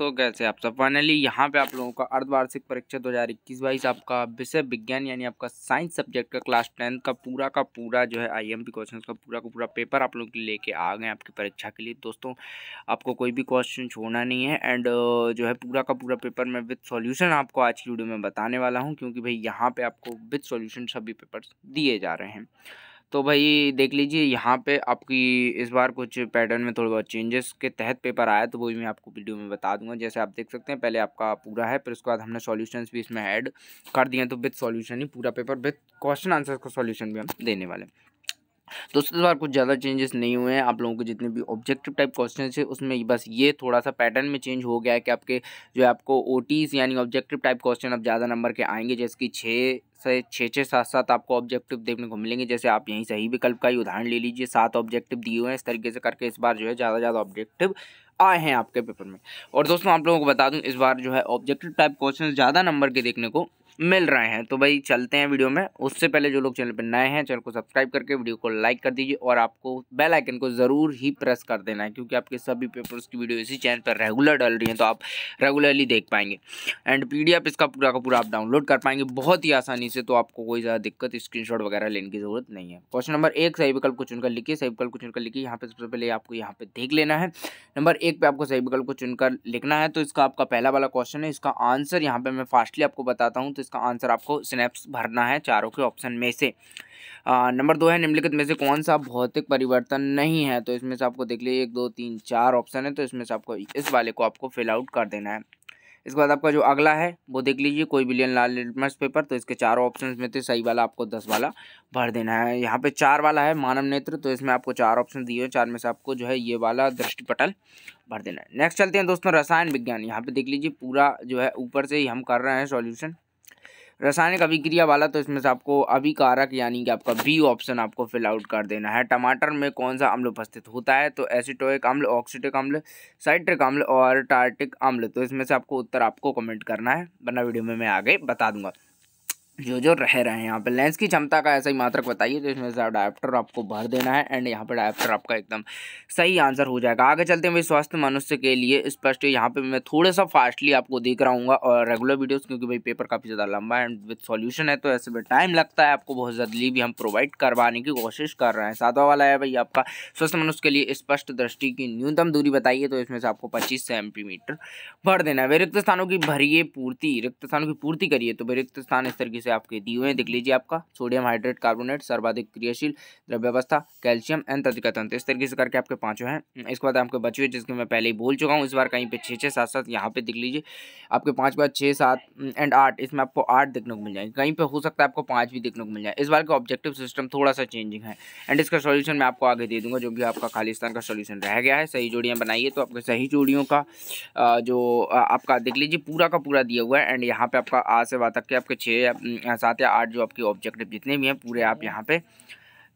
दोस्तों कैसे आप सब फाइनली यहाँ पे आप लोगों का अर्धवार्षिक परीक्षा दो हज़ार इक्कीस बाईस आपका विषय विज्ञान यानी आपका साइंस सब्जेक्ट का क्लास टेंथ का पूरा का पूरा जो है आईएमपी क्वेश्चंस का पूरा का पूरा पेपर आप लोगों के लेके आ गए आपकी परीक्षा के लिए दोस्तों आपको कोई भी क्वेश्चन छोड़ना नहीं है एंड जो है पूरा का पूरा पेपर मैं विथ सोल्यूशन आपको आज की वीडियो में बताने वाला हूँ क्योंकि भाई यहाँ पर आपको विथ सोल्यूशन सभी पेपर दिए जा रहे हैं तो भाई देख लीजिए यहाँ पे आपकी इस बार कुछ पैटर्न में थोड़ा बहुत चेंजेस के तहत पेपर आया तो वो भी मैं आपको वीडियो में बता दूंगा जैसे आप देख सकते हैं पहले आपका पूरा है फिर उसके बाद हमने सॉल्यूशंस भी इसमें ऐड कर दिए तो विथ सॉल्यूशन ही पूरा पेपर विथ क्वेश्चन आंसर का सॉल्यूशन भी हम देने वाले हैं दोस्तों इस बार कुछ ज़्यादा चेंजेस नहीं हुए हैं आप लोगों के जितने भी ऑब्जेक्टिव टाइप क्वेश्चन है उसमें बस ये थोड़ा सा पैटर्न में चेंज हो गया है कि आपके जो आपको ओ यानी ऑब्जेक्टिव टाइप क्वेश्चन अब ज़्यादा नंबर के आएंगे जैसे कि छः से छः छः सात सात आपको ऑब्जेक्टिव देखने को मिलेंगे जैसे आप यहीं सही विकल्प का ही उदाहरण ले लीजिए सात ऑब्जेक्टिव दिए हुए हैं इस तरीके से करके इस बार जो है ज़्यादा ज़्यादा ऑब्जेक्टिव आए हैं आपके पेपर में और दोस्तों आप लोगों को बता दूं इस बार जो है ऑब्जेक्टिव टाइप क्वेश्चन ज़्यादा नंबर के देखने को मिल रहे हैं तो भाई चलते हैं वीडियो में उससे पहले जो लोग चैनल पर नए हैं चैनल को सब्सक्राइब करके वीडियो को लाइक कर दीजिए और आपको बेल आइकन को ज़रूर ही प्रेस कर देना है क्योंकि आपके सभी पेपर्स की वीडियो इसी चैनल पर रेगुलर डल रही हैं तो आप रेगुलरली देख पाएंगे एंड पी इसका पूरा का पूरा आप डाउनलोड कर पाएंगे बहुत ही आसानी से तो आपको कोई ज़्यादा दिक्कत स्क्रीन वगैरह लेने की जरूरत नहीं है क्वेश्चन नंबर एक सही विकल्प को चुनकर लिखिए सही विकल्प को चुनकर लिखिए यहाँ पर सबसे पहले आपको यहाँ पर देख लेना है नंबर एक पर आपको सही विकल्प को चुनकर लिखना है तो इसका आपका पहला वाला क्वेश्चन है इसका आंसर यहाँ पर मैं फास्टली आपको बताता हूँ तो इसका आंसर आपको स्नैप्स भरना है चारों के ऑप्शन में से नंबर दो है निम्नलिखित में से कौन सा भौतिक परिवर्तन नहीं है तो इसमें से आपको देख लीजिए एक दो तीन चार ऑप्शन है तो इसमें से आपको इस वाले को आपको फिल आउट कर देना है इसके बाद आपका जो अगला है वो देख लीजिए कोई बिलियन लाल लिटमस पेपर तो इसके चारों ऑप्शन में थे सही वाला आपको दस वाला भर देना है यहाँ पे चार वाला है मानव नेत्र तो इसमें आपको चार ऑप्शन दिए हैं चार में से आपको जो है ये वाला दृष्टिपटल भर देना है नेक्स्ट चलते हैं दोस्तों रसायन विज्ञान यहाँ पे देख लीजिए पूरा जो है ऊपर से ही हम कर रहे हैं सॉल्यूशन रासायनिक अभिक्रिया वाला तो इसमें से आपको अभिकारक यानी कि आपका बी ऑप्शन आपको फिल आउट कर देना है टमाटर में कौन सा अम्ल उपस्थित होता है तो एसिटोइक अम्ल ऑक्सीटिक अम्ल साइट्रिक अम्ल और टार्टिक अम्ल तो इसमें से आपको उत्तर आपको कमेंट करना है वरना वीडियो में मैं आगे बता दूंगा जो जो रह रहे हैं यहाँ पे लेंस की क्षमता का ऐसा ही मात्रक बताइए तो इसमें से डायप्टर आपको भर देना है एंड यहाँ पे डायप्टर आपका एकदम सही आंसर हो जाएगा आगे चलते हैं भाई स्वस्थ मनुष्य के लिए स्पष्ट यहाँ पे मैं थोड़ा सा फास्टली आपको देख रहा हूँ और रेगुलर वीडियोस क्योंकि भाई पेपर काफ़ी ज़्यादा लंबा है एंड विथ सॉल्यूशन है तो ऐसे में टाइम लगता है आपको बहुत जल्दी भी हम प्रोवाइड करवाने की कोशिश कर रहे हैं सातवा वाला है भाई आपका स्वस्थ मनुष्य के लिए स्पष्ट दृष्टि की न्यूनतम दूरी बताइए तो इसमें से आपको पच्चीस सेंटीमीटर भर देना है वे रिक्त स्थानों की भरिए पूर्ति रिक्त स्थानों की पूर्ति करिए तो भाई रिक्त स्थान इस तरीके से से आपके दिए हुए हैं देख लीजिए आपका सोडियम हाइड्रेट कार्बोनेट सर्वाधिक क्रियाशील द्रव्यवस्था कैल्शियम एंड तंत्रिका तंत्र तो इस तरीके से करके आपके पाँचों हैं हम्म, इसके बाद आपके बचे हुए जिसके मैं पहले ही बोल चुका हूँ इस बार कहीं पे छः छः सात सात यहाँ पे दिख लीजिए आपके पाँच के बाद छः सात हम्म, एंड आठ इसमें आपको आठ देखने को मिल जाएंगे कहीं पर हो सकता है आपको पाँच भी देखने को मिल जाए इस बार का ऑब्जेक्टिव सिस्टम थोड़ा सा चेंजिंग है एंड इसका सोल्यूशन मैं आपको आगे दे दूँगा जो भी आपका खालिस्तान का सोल्यूशन रह गया है सही जोड़ियाँ बनाइए तो आपके सही जोड़ियों का जो आपका देख लीजिए पूरा का पूरा दिया हुआ है एंड यहाँ पे आपका आ से बा तक के आपके छः सात या आठ जो आपके ऑब्जेक्टिव जितने भी हैं पूरे आप यहाँ पे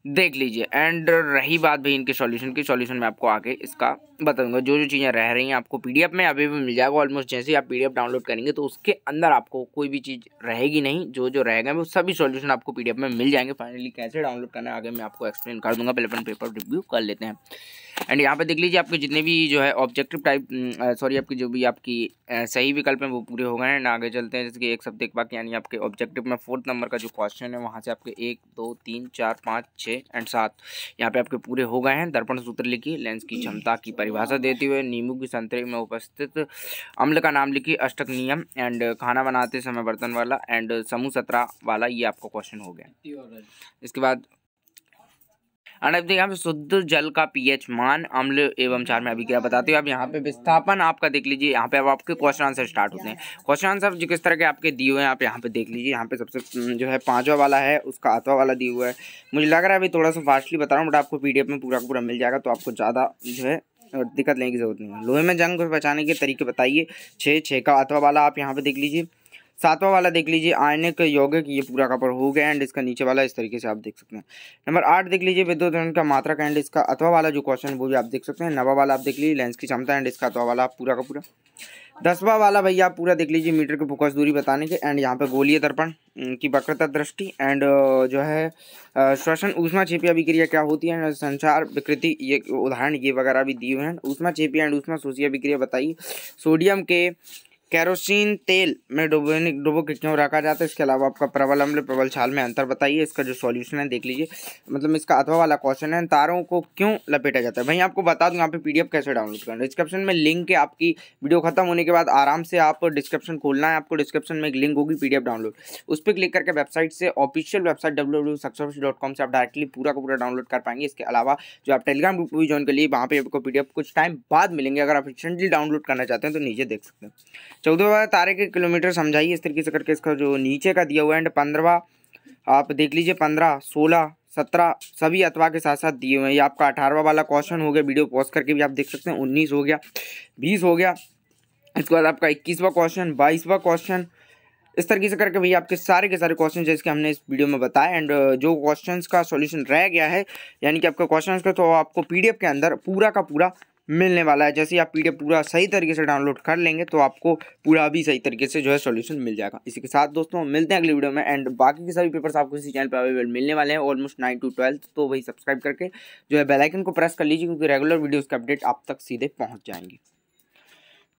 देख लीजिए एंड रही बात भाई इनके सॉल्यूशन की सॉल्यूशन में आपको आके इसका बता दूंगा जो जो चीज़ें रह रही हैं आपको पीडीएफ में अभी भी मिल जाएगा ऑलमोस्ट जैसे ही आप पीडीएफ डाउनलोड करेंगे तो उसके अंदर आपको कोई भी चीज़ रहेगी नहीं जो जो रहेगा वो सभी सॉल्यूशन आपको पी में मिल जाएंगे फाइनली कैसे डाउनलोड करना है आगे मैं आपको एक्सप्लेन कर दूँगा पहले अपन पेपर रिव्यू कर लेते हैं एंड यहाँ पर देख लीजिए आपके जितने भी जो है ऑब्जेक्टिव टाइप सॉरी आपकी जो भी आपकी सही विकल्प हैं वो पूरे हो गए हैं आगे चलते हैं जैसे कि एक सब्जेक्ट बाकी यानी आपके ऑब्जेक्टिव में फोर्थ नंबर का जो क्वेश्चन है वहाँ से आपके एक दो तीन चार पाँच छः के एंड साथ यहाँ पे आपके पूरे हो गए हैं दर्पण सूत्र लिखी लेंस की क्षमता की परिभाषा देते हुए नींबू की संतरे में उपस्थित अम्ल का नाम लिखी अष्टक नियम एंड खाना बनाते समय बर्तन वाला एंड समूह सत्रह वाला ये आपका क्वेश्चन हो गया इसके बाद एंड अब देखिए शुद्ध जल का पीएच मान अम्ल एवं चार में अभी क्या बताते हैं अब यहाँ पे विस्थापन आपका देख लीजिए यहाँ पे अब आपके क्वेश्चन आंसर स्टार्ट होते हैं क्वेश्चन आंसर जो किस तरह के आपके दिए हुए हैं आप यहाँ पे देख लीजिए यहाँ पे सबसे जो है पाँचवा वाला है उसका आठवा वाला दिया हुआ है मुझे लग रहा है अभी थोड़ा सा फास्टली बता रहा हूँ बट आपको पी में पूरा पूरा मिल जाएगा तो आपको ज़्यादा जो है दिक्कत लेने की जरूरत नहीं है लोहे में जंग बचाने के तरीके बताइए छः छः का अथवा वाला आप यहाँ पे देख लीजिए सातवां वाला देख लीजिए आयनिक यौगिक ये पूरा का पूरा हो गया एंड इसका नीचे वाला इस तरीके से आप देख सकते हैं नंबर आठ देख लीजिए विद्युत का मात्रा एंड इसका अथवा वाला जो क्वेश्चन है वो भी आप देख सकते हैं नवा वाला आप देख लीजिए लेंस की क्षमता एंड इसका अथवा वाला पूरा का पूरा दसवा वाला भैया आप पूरा देख लीजिए मीटर की फोकस दूरी बताने के एंड यहाँ पे गोलीय दर्पण की वक्रता दृष्टि एंड जो है श्वसन ऊष्मा छेपी अभिक्रिया क्या होती है संचार विकृति ये उदाहरण ये वगैरह भी दिए हुए हैं ऊष्मा छेपी एंड ऊष्मा शोषी अभिक्रिया बताइए सोडियम के कैरोसिन तेल में डुबो डुबो के क्यों रखा जाता है इसके अलावा आपका प्रबल अम्ल प्रबल छाल में अंतर बताइए इसका जो सॉल्यूशन है देख लीजिए मतलब इसका अथवा वाला क्वेश्चन है तारों को क्यों लपेटा जाता है भाई आपको बता दूँ यहाँ पे पीडीएफ कैसे डाउनलोड करना है डिस्क्रिप्शन में लिंक है आपकी वीडियो खत्म होने के बाद आराम से आप डिस्क्रिप्शन खोलना है आपको डिस्क्रिप्शन में एक लिंक होगी पी डाउनलोड उस पर क्लिक करके वेबसाइट से ऑफिशियल वेबसाइट डब्ल्यू से आप डायरेक्टली पूरा का पूरा डाउनलोड कर पाएंगे इसके अलावा जो आप टेलीग्राम ग्रुप भी ज्वाइन कर लिए वहाँ पर आपको पी कुछ टाइम बाद मिलेंगे अगर आप रिसेंटली डाउनलोड करना चाहते हैं तो नीचे देख सकते हैं चौदह तारे के किलोमीटर समझाइए इस तरीके से करके इसका जो नीचे का दिया हुआ है एंड पंद्रवा आप देख लीजिए पंद्रह सोलह सत्रह सभी अथवा के साथ साथ दिए हुए हैं ये आपका अठारहवा वाला क्वेश्चन हो गया वीडियो पॉज करके भी आप देख सकते हैं उन्नीस हो गया बीस हो गया इसके बाद आपका इक्कीसवा क्वेश्चन बाईसवा क्वेश्चन इस तरीके से करके भैया आपके सारे के सारे क्वेश्चन जैसे कि हमने इस वीडियो में बताया एंड जो क्वेश्चंस का सॉल्यूशन रह गया है यानी कि आपका क्वेश्चंस का तो आपको पीडीएफ के अंदर पूरा का पूरा मिलने वाला है जैसे आप पी पूरा सही तरीके से डाउनलोड कर लेंगे तो आपको पूरा भी सही तरीके से जो है सॉल्यूशन मिल जाएगा इसी के साथ दोस्तों मिलते हैं अगली वीडियो में एंड बाकी के सभी पेपर्स आपको इसी चैनल पर अवेलेबल मिलने वाले हैं ऑलमोस्ट नाइन टू ट्वेल्थ तो वही सब्सक्राइब करके जो है बेलाइकन को प्रेस कर लीजिए क्योंकि रेगुलर वीडियोज़ के अपडेट आप तक सीधे पहुँच जाएंगे